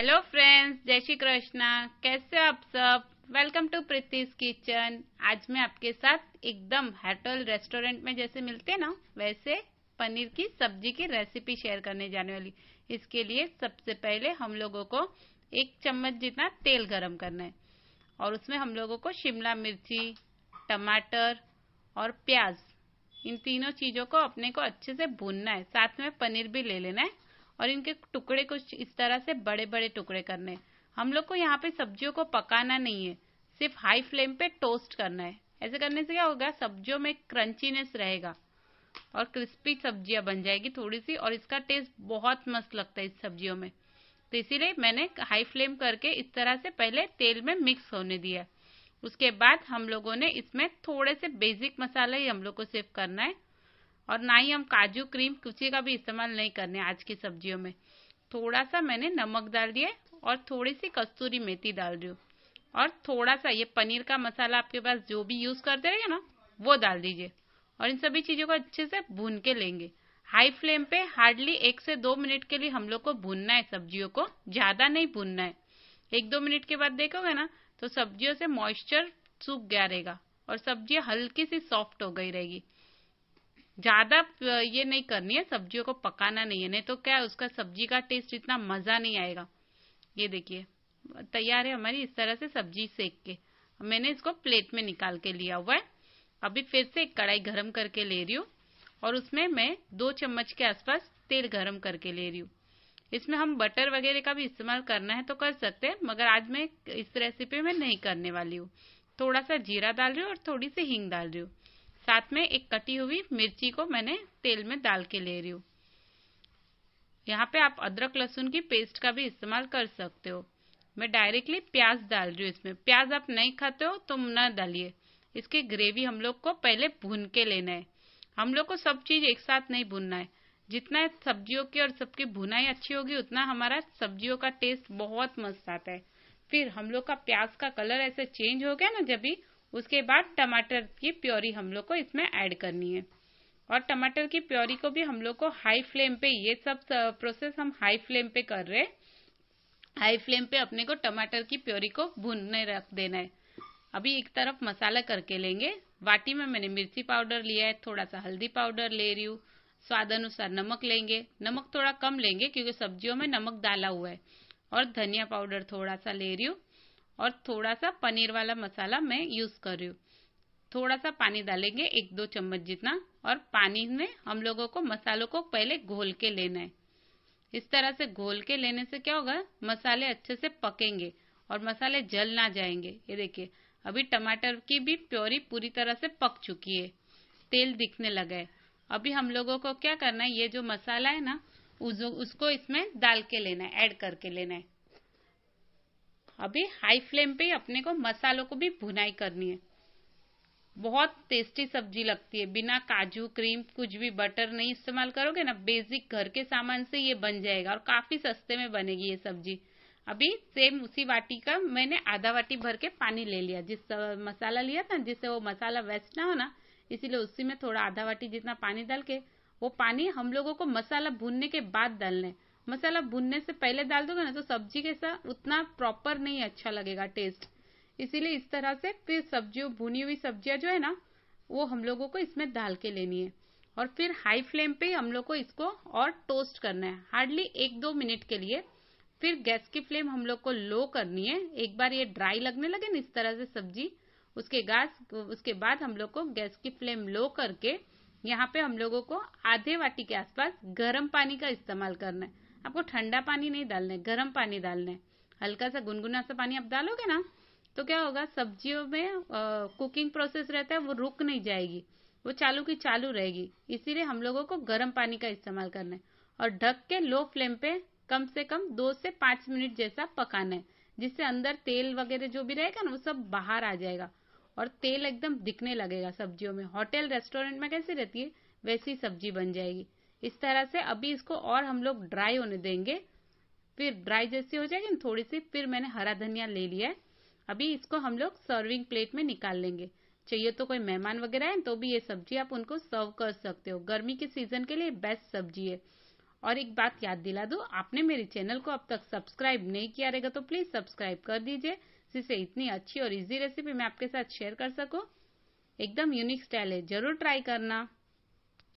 hello friends जय श्री कृष्णा कैसे आप सब वेलकम टू प्रीतिस किचन आज मैं आपके साथ एकदम होटल रेस्टोरेंट में जैसे मिलते ना वैसे पनीर की सब्जी की रेसिपी शेयर करने जाने वाली इसके लिए सबसे पहले हम लोगों को एक चम्मच जितना तेल गरम करना है और उसमें हम लोगों को शिमला मिर्ची टमाटर और प्याज इन तीनों चीजों को अपने को अच्छे से भूनना है साथ में पनीर भी ले लेना है और इनके टुकड़े कुछ इस तरह से बड़े बड़े टुकड़े करने हम लोग को यहाँ पे सब्जियों को पकाना नहीं है सिर्फ हाई फ्लेम पे टोस्ट करना है ऐसे करने से क्या होगा सब्जियों में क्रंचीनेस रहेगा और क्रिस्पी सब्जियां बन जाएगी थोड़ी सी और इसका टेस्ट बहुत मस्त लगता है इस सब्जियों में तो इसीलिए मैंने हाई फ्लेम करके इस तरह से पहले तेल में मिक्स होने दिया उसके बाद हम लोगों ने इसमें थोड़े से बेसिक मसाला ही हम लोग को सिर्फ करना है और ना ही हम काजू क्रीम किसी का भी इस्तेमाल नहीं करने आज की सब्जियों में थोड़ा सा मैंने नमक डाल दिया और थोड़ी सी कस्तूरी मेथी डाल रही और थोड़ा सा ये पनीर का मसाला आपके पास जो भी यूज करते रहेगा ना वो डाल दीजिए और इन सभी चीजों को अच्छे से भून के लेंगे हाई फ्लेम पे हार्डली एक से दो मिनट के लिए हम लोग को भूनना है सब्जियों को ज्यादा नहीं भूनना है एक दो मिनट के बाद देखोगे ना तो सब्जियों से मॉइस्चर सूख गया रहेगा और सब्जियां हल्की सी सॉफ्ट हो गई रहेगी ज्यादा ये नहीं करनी है सब्जियों को पकाना नहीं है नहीं तो क्या उसका सब्जी का टेस्ट इतना मजा नहीं आएगा ये देखिए तैयार है हमारी इस तरह से सब्जी सेक के मैंने इसको प्लेट में निकाल के लिया हुआ है अभी फिर से एक कढ़ाई गर्म करके ले रही हूँ और उसमें मैं दो चम्मच के आसपास तेल गर्म करके ले रही हूँ इसमें हम बटर वगैरह का भी इस्तेमाल करना है तो कर सकते हैं मगर आज मैं इस रेसिपी में नहीं करने वाली हूँ थोड़ा सा जीरा डाल रही हूँ और थोड़ी सी हींग डाल रही हूँ साथ में एक कटी हुई मिर्ची को मैंने तेल में डाल के ले रही हूँ यहाँ पे आप अदरक लहसुन की पेस्ट का भी इस्तेमाल कर सकते हो मैं डायरेक्टली प्याज डाल रही हूँ इसमें प्याज आप नहीं खाते हो तो न डालिए इसकी ग्रेवी हम लोग को पहले भून के लेना है हम लोग को सब चीज एक साथ नहीं भूनना है जितना सब्जियों की और सबकी भुनाई अच्छी होगी उतना हमारा सब्जियों का टेस्ट बहुत मस्त आता है फिर हम लोग का प्याज का कलर ऐसे चेंज हो गया ना जब भी उसके बाद टमाटर की प्योरी हम लोग को इसमें ऐड करनी है और टमाटर की प्योरी को भी हम लोग को हाई फ्लेम पे ये सब प्रोसेस हम हाई फ्लेम पे कर रहे हाई फ्लेम पे अपने को टमाटर की प्योरी को भूनने रख देना है अभी एक तरफ मसाला करके लेंगे वाटी में मैंने मिर्ची पाउडर लिया है थोड़ा सा हल्दी पाउडर ले रही हूँ स्वाद अनुसार नमक लेंगे नमक थोड़ा कम लेंगे क्योंकि सब्जियों में नमक डाला हुआ है और धनिया पाउडर थोड़ा सा ले रही हूँ और थोड़ा सा पनीर वाला मसाला मैं यूज कर रही हूँ थोड़ा सा पानी डालेंगे एक दो चम्मच जितना और पानी में हम लोगों को मसालों को पहले घोल के लेना है इस तरह से घोल के लेने से क्या होगा मसाले अच्छे से पकेंगे और मसाले जल ना जाएंगे ये देखिए अभी टमाटर की भी प्योरी पूरी तरह से पक चुकी है तेल दिखने लगा है अभी हम लोगों को क्या करना है ये जो मसाला है ना उसको इसमें डाल के लेना है ऐड करके लेना है अभी हाई फ्लेम पे अपने को मसालों को भी भुनाई करनी है बहुत टेस्टी सब्जी लगती है बिना काजू क्रीम कुछ भी बटर नहीं इस्तेमाल करोगे ना बेसिक घर के सामान से ये बन जाएगा और काफी सस्ते में बनेगी ये सब्जी अभी सेम उसी वाटी का मैंने आधा वाटी भर के पानी ले लिया जिस मसाला लिया था जिससे वो मसाला वेस्ट ना हो ना इसीलिए उसी में थोड़ा आधा वाटी जितना पानी डाल के वो पानी हम लोगों को मसाला भूनने के बाद डालना है मसाला भुनने से पहले डाल दोगे ना तो सब्जी कैसा उतना प्रॉपर नहीं अच्छा लगेगा टेस्ट इसीलिए इस तरह से फिर सब्जियों भुनी हुई सब्जियां जो है ना वो हम लोगों को इसमें डाल के लेनी है और फिर हाई फ्लेम पे हम लोग को इसको और टोस्ट करना है हार्डली एक दो मिनट के लिए फिर गैस की फ्लेम हम लोग को लो करनी है एक बार ये ड्राई लगने लगे ना इस तरह से सब्जी उसके गैस उसके बाद हम लोग को गैस की फ्लेम लो करके यहाँ पे हम लोगों को आधे वाटी के आसपास गर्म पानी का इस्तेमाल करना है आपको ठंडा पानी नहीं डालना है गर्म पानी डालना है हल्का सा गुनगुना सा पानी आप डालोगे ना तो क्या होगा सब्जियों में आ, कुकिंग प्रोसेस रहता है वो रुक नहीं जाएगी वो चालू की चालू रहेगी इसीलिए हम लोगों को गर्म पानी का इस्तेमाल करना है और ढक के लो फ्लेम पे कम से कम दो से पांच मिनट जैसा पकाना है जिससे अंदर तेल वगैरह जो भी रहेगा ना वो सब बाहर आ जाएगा और तेल एकदम दिखने लगेगा सब्जियों में होटल रेस्टोरेंट में कैसी रहती है वैसी सब्जी बन जाएगी इस तरह से अभी इसको और हम लोग ड्राई होने देंगे फिर ड्राई जैसी हो जाएगी थोड़ी सी फिर मैंने हरा धनिया ले लिया है अभी इसको हम लोग सर्विंग प्लेट में निकाल लेंगे चाहिए तो कोई मेहमान वगैरह है तो भी ये सब्जी आप उनको सर्व कर सकते हो गर्मी के सीजन के लिए बेस्ट सब्जी है और एक बात याद दिला दो आपने मेरे चैनल को अब तक सब्सक्राइब नहीं किया रहेगा तो प्लीज सब्सक्राइब कर दीजिए जिससे इतनी अच्छी और इजी रेसिपी मैं आपके साथ शेयर कर सकूं एकदम यूनिक स्टाइल है जरूर ट्राई करना